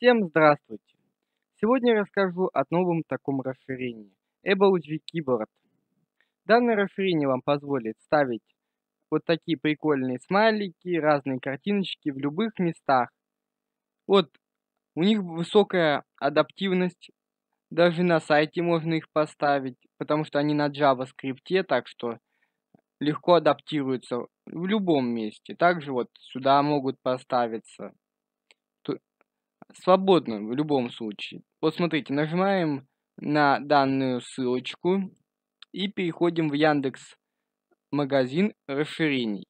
Всем здравствуйте! Сегодня я расскажу о новом таком расширении Able Keyboard. Данное расширение вам позволит ставить вот такие прикольные смайлики, разные картиночки в любых местах. Вот, у них высокая адаптивность, даже на сайте можно их поставить, потому что они на JavaScript, так что легко адаптируются в любом месте. Также вот сюда могут поставиться свободно в любом случае. Вот смотрите, нажимаем на данную ссылочку и переходим в Яндекс магазин расширений.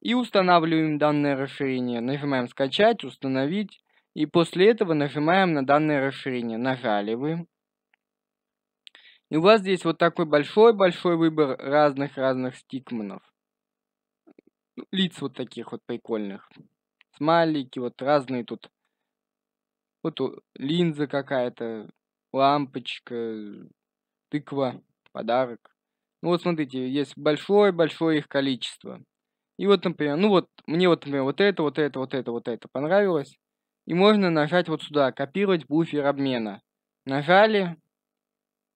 И устанавливаем данное расширение. Нажимаем скачать, установить. И после этого нажимаем на данное расширение. Нажали вы. И у вас здесь вот такой большой-большой выбор разных-разных стикманов. Лиц вот таких вот прикольных. Смайлики, вот разные тут вот линза какая-то, лампочка, тыква, подарок. Ну вот смотрите, есть большое-большое их количество. И вот, например, ну вот, мне вот, например, вот это, вот это, вот это, вот это понравилось. И можно нажать вот сюда, копировать буфер обмена. Нажали,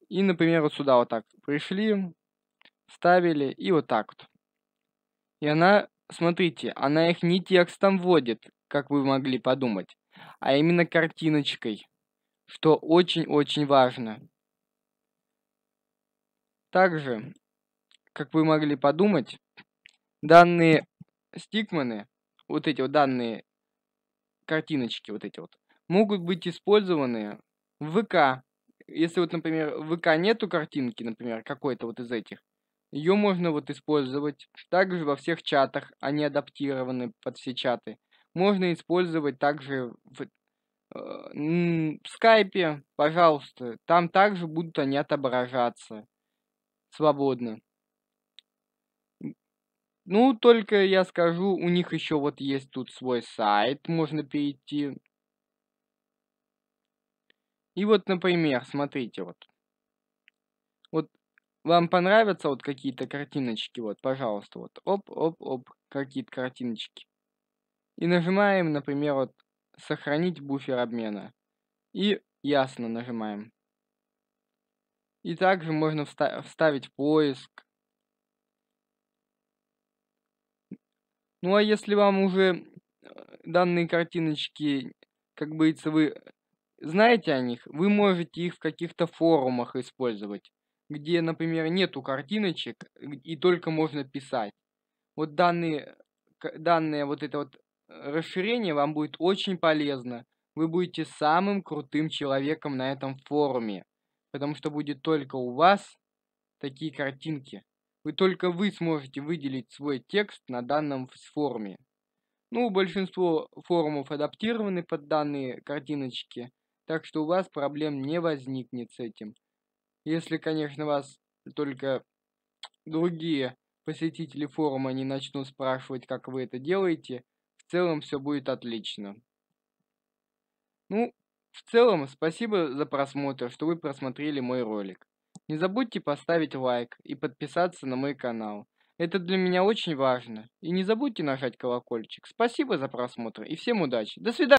и, например, вот сюда вот так пришли, ставили, и вот так вот. И она, смотрите, она их не текстом вводит, как вы могли подумать а именно картиночкой, что очень-очень важно. Также, как вы могли подумать, данные стикманы, вот эти вот данные картиночки, вот эти вот, могут быть использованы в ВК. Если вот, например, в ВК нету картинки, например, какой-то вот из этих, ее можно вот использовать. Также во всех чатах, они адаптированы под все чаты можно использовать также в э, в скайпе, пожалуйста, там также будут они отображаться свободно. Ну, только я скажу, у них еще вот есть тут свой сайт, можно перейти. И вот, например, смотрите, вот. Вот вам понравятся вот какие-то картиночки, вот, пожалуйста, вот, оп-оп-оп, какие-то картиночки. И нажимаем, например, вот «Сохранить буфер обмена». И «Ясно» нажимаем. И также можно вста вставить поиск. Ну а если вам уже данные картиночки, как говорится, вы знаете о них, вы можете их в каких-то форумах использовать, где, например, нету картиночек и только можно писать. Вот данные, данные вот это вот расширение вам будет очень полезно. Вы будете самым крутым человеком на этом форуме, потому что будет только у вас такие картинки. Вы только вы сможете выделить свой текст на данном форуме. Ну, большинство форумов адаптированы под данные картиночки, так что у вас проблем не возникнет с этим. Если, конечно, вас только другие посетители форума не начнут спрашивать, как вы это делаете – целом все будет отлично. Ну, в целом, спасибо за просмотр, что вы просмотрели мой ролик. Не забудьте поставить лайк и подписаться на мой канал. Это для меня очень важно. И не забудьте нажать колокольчик. Спасибо за просмотр и всем удачи. До свидания.